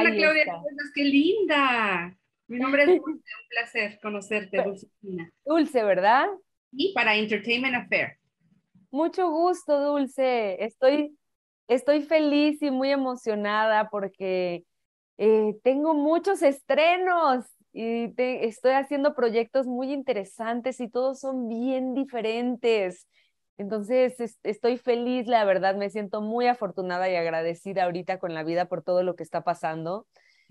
Hola Claudia, qué linda. Mi nombre es Dulce, un placer conocerte, pues, Dulce. Dulce, ¿verdad? Y para Entertainment Affair. Mucho gusto, Dulce. Estoy, estoy feliz y muy emocionada porque eh, tengo muchos estrenos y estoy haciendo proyectos muy interesantes y todos son bien diferentes. Entonces, estoy feliz, la verdad, me siento muy afortunada y agradecida ahorita con la vida por todo lo que está pasando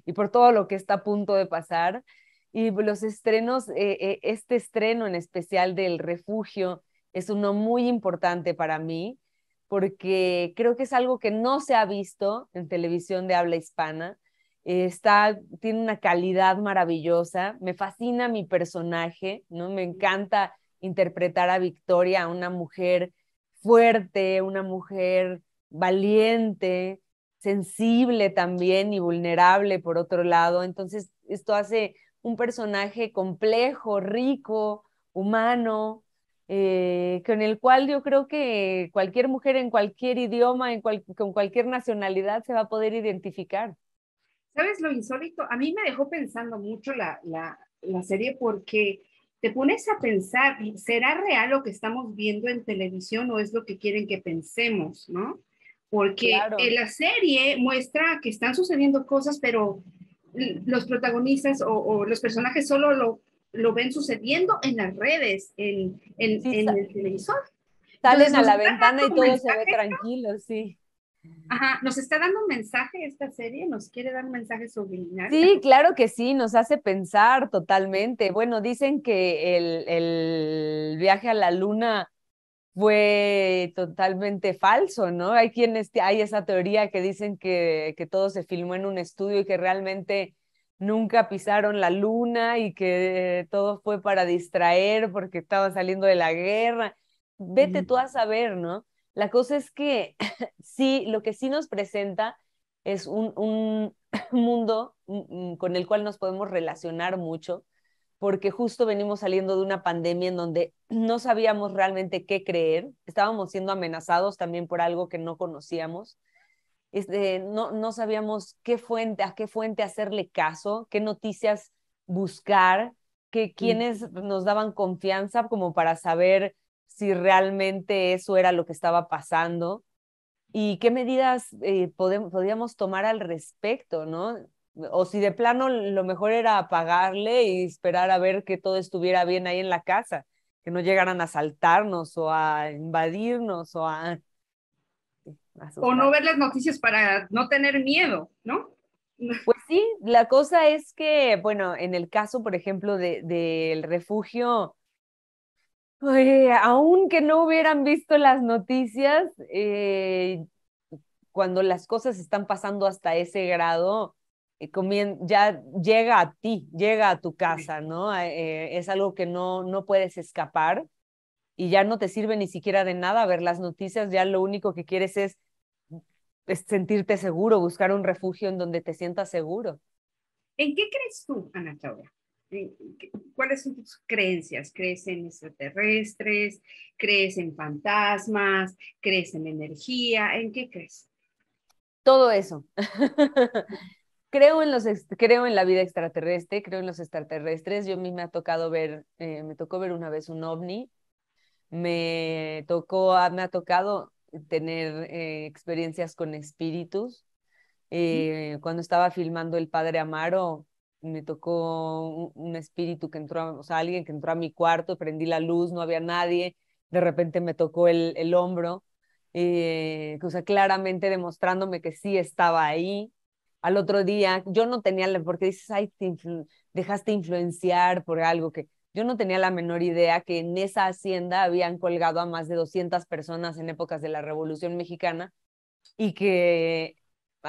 y por todo lo que está a punto de pasar. Y los estrenos, eh, eh, este estreno en especial del refugio es uno muy importante para mí porque creo que es algo que no se ha visto en televisión de habla hispana. tiene una calidad maravillosa, me fascina mi personaje, ¿no? Me encanta interpretar a Victoria, una mujer fuerte, una mujer valiente, sensible también y vulnerable por otro lado. Entonces, esto hace un personaje complejo, rico, humano, eh, con el cual yo creo que cualquier mujer en cualquier idioma, con cualquier nacionalidad se va a poder identificar. ¿Sabes lo insólito? A mí me dejó pensando mucho la, la serie porque te pones a pensar, ¿será real lo que estamos viendo en televisión o es lo que quieren que pensemos, no? Porque la serie muestra que están sucediendo cosas, pero los protagonistas o, los personajes solo lo, lo, ven sucediendo en las redes, en, el televisor. Salen a la ventana y todo se ve tranquilo, sí. Ajá, nos está dando un mensaje esta serie, nos quiere dar un mensaje subliminal. Sí, claro que sí, nos hace pensar totalmente. Bueno, dicen que el, viaje a la luna fue totalmente falso, ¿no? Hay quienes, hay esa teoría que dicen que, todo se filmó en un estudio y que realmente nunca pisaron la luna y que todo fue para distraer porque estaba saliendo de la guerra. Vete tú a saber, ¿no? La cosa es que sí, lo que sí nos presenta es un, mundo mm, mm, con el cual nos podemos relacionar mucho, porque justo venimos saliendo de una pandemia en donde no sabíamos realmente qué creer, estábamos siendo amenazados también por algo que no conocíamos. Este, no, no sabíamos qué fuente, a qué fuente hacerle caso, qué noticias buscar, que mm. quienes nos daban confianza como para saber si realmente eso era lo que estaba pasando y qué medidas eh, podíamos tomar al respecto, ¿no? O si de plano lo mejor era apagarle y esperar a ver que todo estuviera bien ahí en la casa, que no llegaran a saltarnos o a invadirnos o a... o no ver las noticias para no tener miedo, ¿no? Pues sí, la cosa es que, bueno, en el caso, por ejemplo, del refugio, Oye, aunque no hubieran visto las noticias, eh, cuando las cosas están pasando hasta ese grado, eh, ya llega a ti, llega a tu casa, ¿no? Ah, eh, es algo que no, no puedes escapar y ya no te sirve ni siquiera de nada ver las noticias, ya lo único que quieres es, sentirte seguro, buscar un refugio en donde te sientas seguro. ¿En qué crees tú, Ana Claudia? Eh, ¿Cuáles son tus creencias? ¿Crees en extraterrestres? ¿Crees en fantasmas? ¿Crees en energía? ¿En qué crees? Todo eso. creo, en los, creo en la vida extraterrestre, creo en los extraterrestres. Yo a mí me ha tocado ver, eh, me tocó ver una vez un ovni. Me, tocó, ah, me ha tocado tener eh, experiencias con espíritus. Cuando estaba filmando El Padre Amaro, me tocó un, espíritu que entró, o sea, alguien que entró a mi cuarto, prendí la luz, no había nadie, de repente me tocó el, hombro, eh, o sea, claramente demostrándome que sí estaba ahí. Al otro día, yo no tenía, la, porque dices, ay, te dejaste influenciar por algo que yo no tenía la menor idea que en esa hacienda habían colgado a más de 200 personas en épocas de la Revolución Mexicana y que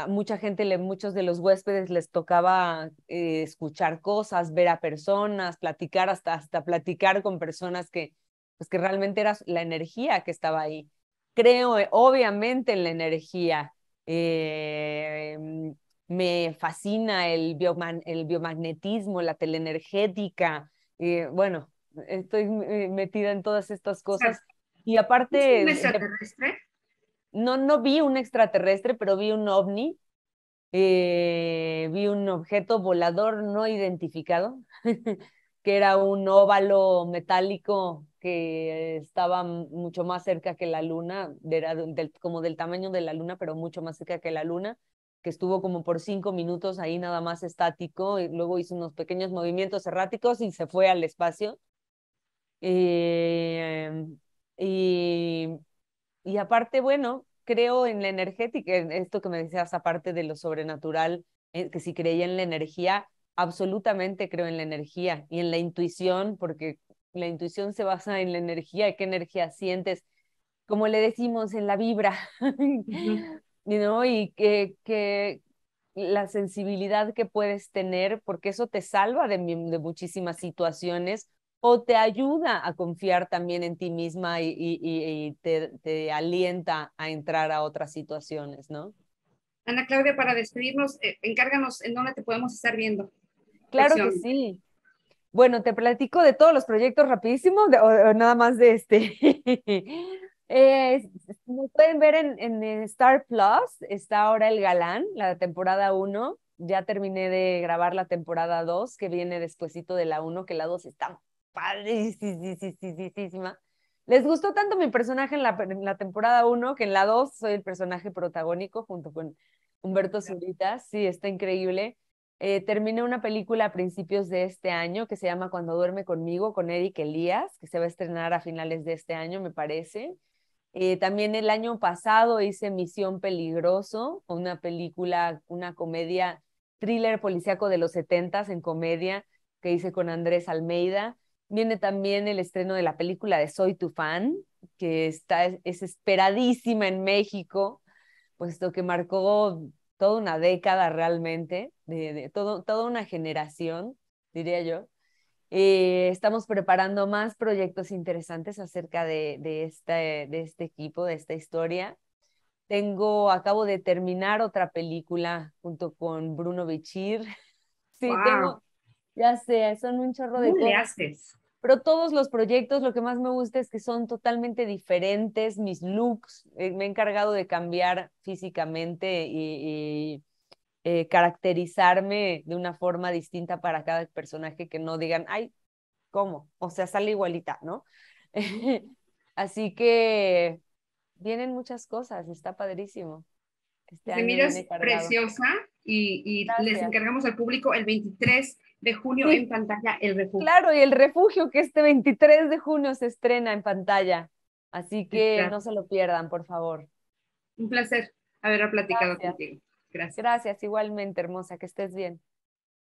mucha gente, muchos de los huéspedes les tocaba eh, escuchar cosas, ver a personas, platicar, hasta, hasta platicar con personas que, pues que realmente era la energía que estaba ahí. Creo eh, obviamente en la energía. Eh, em, me fascina el, biomagnetismo, la teleenergética. bueno, estoy metida en todas estas cosas. y aparte... ¿Es no, no vi un extraterrestre, pero vi un ovni, eh, vi un objeto volador no identificado, que era un óvalo metálico que estaba mucho más cerca que la luna, era como del tamaño de la luna, pero mucho más cerca que la luna, que estuvo como por cinco minutos ahí nada más estático, y luego hizo unos pequeños movimientos erráticos y se fue al espacio. Eh, y, y aparte, bueno, creo en la energética, en esto que me decías aparte de lo sobrenatural, eh, que si creía en la energía, absolutamente creo en la energía y en la intuición, porque la intuición se basa en la energía, qué energía sientes, como le decimos, en la vibra, ¿no? Y que, que, la sensibilidad que puedes tener, porque eso te salva de muchísimas situaciones o te ayuda a confiar también en ti misma y, te, alienta a entrar a otras situaciones, ¿no? Ana Claudia, para despedirnos, eh, encárganos en dónde te podemos estar viendo. Claro que sí. Bueno, te platico de todos los proyectos rapidísimo, o, nada más de este. Como pueden ver en, Star Plus, está ahora El Galán, la temporada 1. Ya terminé de grabar la temporada 2, que viene despuesito de la 1, que la 2 está sí sí sí sí sí sí. Les gustó tanto mi personaje en la, temporada 1 que en la 2 soy el personaje protagónico junto con Humberto Zurita. Sí, está increíble. Eh, terminé una película a principios de este año que se llama Cuando duerme conmigo con Eric Elías, que se va a estrenar a finales de este año, me parece. Eh, también el año pasado hice Misión Peligroso, una película, una comedia, thriller policíaco de los 70 en comedia que hice con Andrés Almeida. Viene también el estreno de la película de Soy tu fan, que está, es esperadísima en México, puesto que marcó toda una década realmente, de, de todo, toda una generación, diría yo. Eh, estamos preparando más proyectos interesantes acerca de, de, este, de este equipo, de esta historia. Tengo, acabo de terminar otra película junto con Bruno Bichir. Sí, tengo, ya sé, son un chorro de cosas. Haces? Pero todos los proyectos, lo que más me gusta es que son totalmente diferentes, mis looks, eh, me he encargado de cambiar físicamente y, eh, caracterizarme de una forma distinta para cada personaje, que no digan, ay, ¿cómo? O sea, sale igualita, ¿no? Así que vienen muchas cosas, está padrísimo. Este preciosa y, y les encargamos al público el 23 de junio en pantalla El Refugio. Claro, y El Refugio que este 23 de junio se estrena en pantalla. Así que no se lo pierdan, por favor. Un placer haber platicado contigo. Gracias. Gracias, igualmente, hermosa, que estés bien.